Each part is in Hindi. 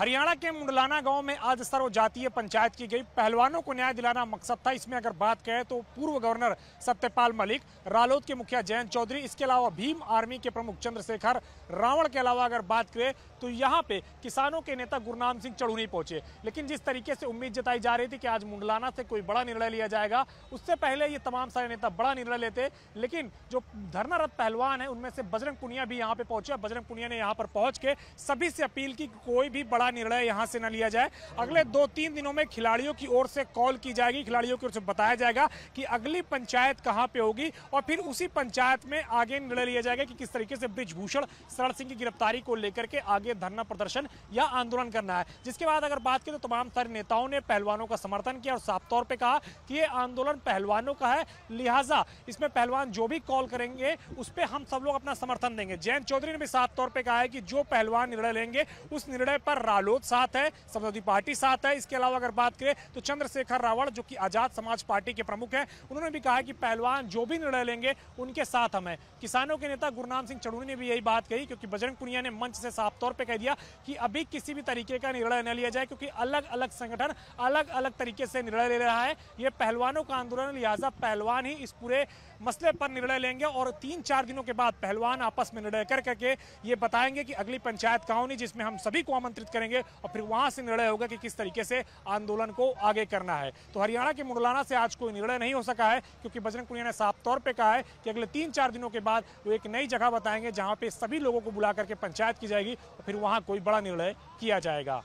हरियाणा के मुंडलाना गांव में आज सर्वजातीय पंचायत की गई पहलवानों को न्याय दिलाना मकसद था इसमें अगर बात करें तो पूर्व गवर्नर सत्यपाल मलिक रालोद के मुखिया जयंत चौधरी इसके अलावा भीम आर्मी के प्रमुख चंद्रशेखर रावण के अलावा अगर बात करें तो यहाँ पे किसानों के नेता गुरनाम सिंह चढ़ूनी पहुंचे लेकिन जिस तरीके से उम्मीद जताई जा रही थी कि आज मुंडलाना से कोई बड़ा निर्णय लिया जाएगा उससे पहले ये तमाम सारे नेता बड़ा निर्णय लेते लेकिन जो धरनारत पहलवान है उनमें से बजरंग पुनिया भी यहाँ पे पहुंचे बजरंग पुनिया ने यहाँ पर पहुंच के सभी से अपील की कोई भी बड़ा क्या निर्णय यहाँ से न लिया जाए अगले दो तीन दिनों में खिलाड़ियों की ओर से कॉल की जाएगी खिलाड़ियों की ओर से बताया जाएगा कि अगली पंचायत कहाँ पे होगी और फिर उसी पंचायत में आगे निर्णय लिया जाएगा कि किस तरीके से ब्रिजभूषण शरण सिंह की गिरफ्तारी को लेकर के आगे धरना प्रदर्शन या आंदोलन करना है जिसके बाद अगर बात करें तो तमाम सारे नेताओं ने पहलवानों का समर्थन किया और साफ तौर पर कहा कि ये आंदोलन पहलवानों का है लिहाजा इसमें पहलवान जो भी कॉल करेंगे उस पर हम सब लोग अपना समर्थन देंगे जयंत चौधरी ने भी साफ तौर पर कहा है कि जो पहलवान निर्णय लेंगे उस निर्णय पर रालोद साथ है समाजवादी पार्टी साथ है इसके अलावा अगर बात करें तो चंद्रशेखर रावण जो कि आजाद समाज पार्टी के प्रमुख हैं उन्होंने भी कहा कि पहलवान जो भी निर्णय लेंगे उनके साथ हम हैं किसानों के नेता गुरनाम सिंह चढ़ूनी ने भी यही बात कही क्योंकि बजरंग पुनिया ने मंच से साफ तौर पर कह दिया कि अभी किसी भी तरीके का निर्णय न लिया जाए क्योंकि अलग अलग संगठन अलग अलग तरीके से निर्णय ले रहा है ये पहलवानों का आंदोलन लिहाजा पहलवान ही इस पूरे मसले पर निर्णय लेंगे और तीन चार दिनों के बाद पहलवान आपस में निर्णय कर करके ये बताएंगे कि अगली पंचायत कहा जिसमें हम सभी को आमंत्रित करें करेंगे और फिर वहां से निर्णय होगा कि किस तरीके से आंदोलन को आगे करना है तो हरियाणा के मुरलाना से आज कोई निर्णय नहीं हो सका है क्योंकि बजरंग पुनिया ने साफ तौर पर कहा है कि अगले तीन चार दिनों के बाद वो एक नई जगह बताएंगे जहाँ पे सभी लोगों को बुला करके पंचायत की जाएगी और फिर वहाँ कोई बड़ा निर्णय किया जाएगा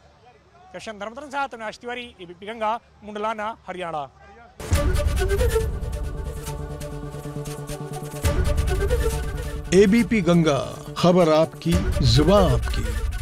कृष्ण धर्मधरन साहब अविनाश तिवारी एबीपी गंगा मुंडलाना हरियाणा एबीपी गंगा खबर आपकी जुबा आपकी